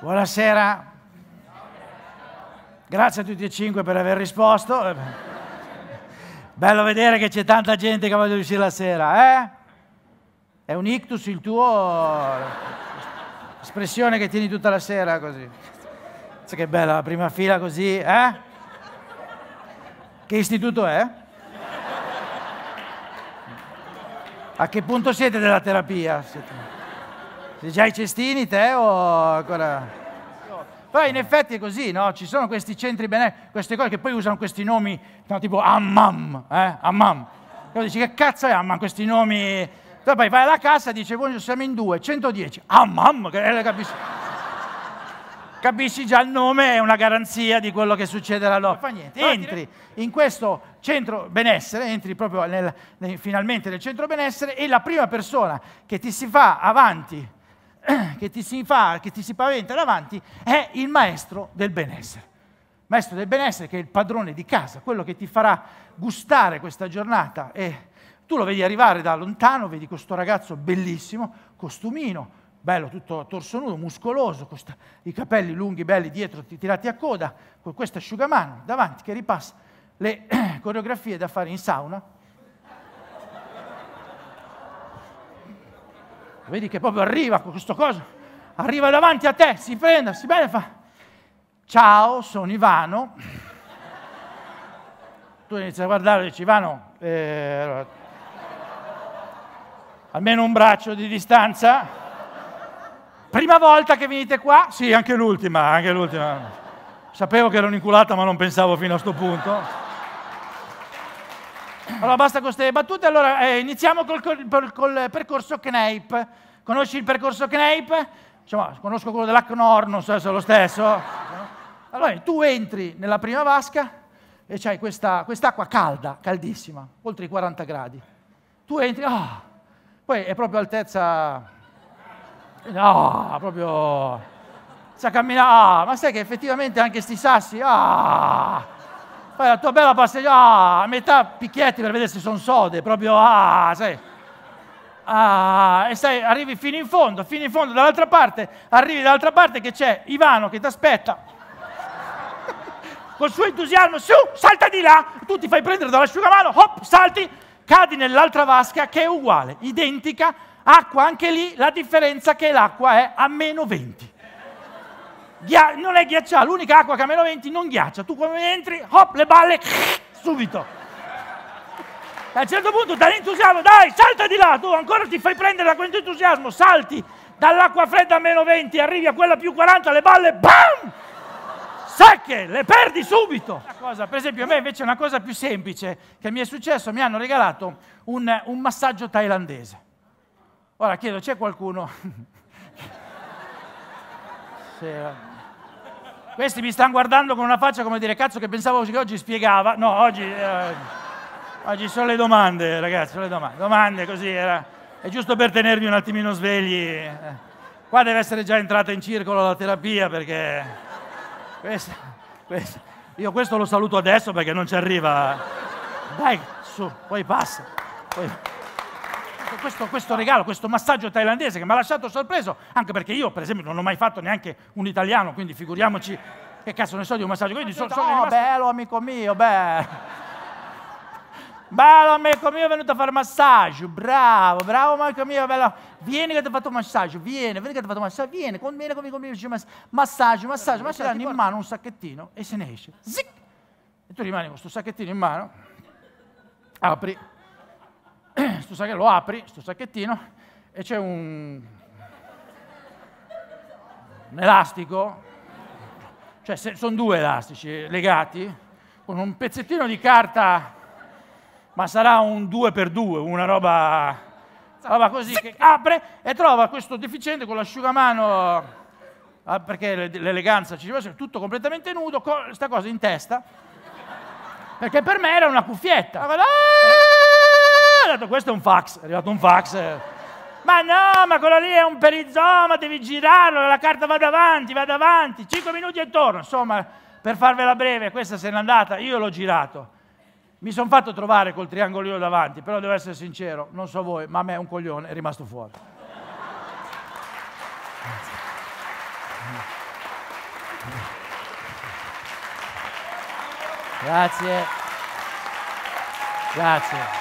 Buonasera. Grazie a tutti e cinque per aver risposto. Bello vedere che c'è tanta gente che voglia uscire la sera, eh? È un ictus il tuo espressione che tieni tutta la sera così. Sai cioè, che bella la prima fila così, eh? Che istituto è? A che punto siete della terapia? Siete... Sei già i cestini te o ancora... Però in effetti è così, no? Ci sono questi centri benefici, queste cose che poi usano questi nomi, no, tipo Ammam, eh? Ammam. E dici che cazzo è Ammam, questi nomi... Però poi vai alla cassa e dici, buongiorno, siamo in due, 110. Ammam, capisci? capisci già il nome, è una garanzia di quello che succederà loro. Fa niente. Entri in questo centro benessere, entri proprio nel, nel, finalmente nel centro benessere e la prima persona che ti si fa avanti che ti si fa, che ti si paventa davanti, è il maestro del benessere. Maestro del benessere che è il padrone di casa, quello che ti farà gustare questa giornata. E tu lo vedi arrivare da lontano, vedi questo ragazzo bellissimo, costumino, bello, tutto torso nudo, muscoloso, con i capelli lunghi, belli, dietro tirati a coda, con questo asciugamano davanti che ripassa le coreografie da fare in sauna Vedi che proprio arriva con questo coso, arriva davanti a te, si prende, si bene fa ciao, sono Ivano. tu inizi a guardare e dici Ivano, eh, allora, almeno un braccio di distanza. Prima volta che venite qua? Sì, anche l'ultima, anche l'ultima. Sapevo che ero un'inculata ma non pensavo fino a questo punto. Allora basta con queste battute, allora eh, iniziamo col, col, col, percorso Kneip. Conosci il percorso Kneip? Insomma, conosco quello dell'Acnor, non so se è lo stesso. Allora, tu entri nella prima vasca e c'hai questa, quest'acqua calda, caldissima, oltre i 40 gradi. Tu entri, oh, poi è proprio altezza... No, oh, proprio... Sa camminare, oh, ma sai che effettivamente anche sti sassi... Ah! Poi la tua bella passeggiata, ah, a metà picchietti per vedere se sono sode, proprio ah, sai. Ah, e sai, arrivi fino in fondo, fino in fondo dall'altra parte, arrivi dall'altra parte che c'è Ivano che ti aspetta. Col suo entusiasmo, su, salta di là, tu ti fai prendere dall'asciugamano, hop, salti, cadi nell'altra vasca che è uguale, identica, acqua anche lì, la differenza è che l'acqua è a meno 20. Ghia- non è ghiacciato, l'unica acqua che a meno 20 non ghiaccia. Tu come entri, hop, le balle, subito. a un certo punto dall'entusiasmo, dai, salta di là, tu ancora ti fai prendere da questo entusiasmo, salti dall'acqua fredda a meno 20, arrivi a quella più 40, le balle, bam! Secche, le perdi subito! Cosa, per esempio, a me invece è una cosa più semplice che mi è successo, mi hanno regalato un, un massaggio thailandese. Ora chiedo, c'è qualcuno sì. Questi mi stanno guardando con una faccia come dire, cazzo che pensavo che oggi spiegava. No, oggi, eh, oggi sono le domande, ragazzi, sono le domande. Domande così, era, è giusto per tenervi un attimino svegli. Eh. Qua deve essere già entrata in circolo la terapia perché... Questa, questa. Io questo lo saluto adesso perché non ci arriva. Dai, su, poi passa. Poi... Ecco, questo, questo, regalo, questo massaggio thailandese che mi ha lasciato sorpreso, anche perché io per esempio non ho mai fatto neanche un italiano, quindi figuriamoci che cazzo ne so di un massaggio. Quindi sono, sono ah, rimasto... bello amico mio, bello. Bello amico mio, è venuto a fare massaggio, bravo, bravo amico mio, bello. Vieni che ti ho fatto massaggio, vieni, vieni che ti ho fatto massaggio, vieni, con, vieni conmigo, conmigo, massaggio, massaggio, ma ce l'hanno in mano un sacchettino e se ne esce. Zic! E tu rimani con questo sacchettino in mano, apri, sto sacchetto, lo apri, questo sacchettino, e c'è un... un elastico, cioè sono due elastici legati, con un pezzettino di carta, ma sarà un 2x2, una roba roba così che apre e trova questo deficiente con l'asciugamano ah, perché l'eleganza ci diceva tutto completamente nudo con questa cosa in testa perché per me era una cuffietta ah, detto, questo è un fax, è arrivato un fax. Eh. Ma no, ma quello lì è un perizoma, devi girarlo, la carta va davanti, va davanti, 5 minuti e torno. Insomma, per farvela breve, questa se n'è andata, io l'ho girato. Mi sono fatto trovare col triangolino davanti, però devo essere sincero, non so voi, ma a me è un coglione è rimasto fuori. Grazie. Grazie.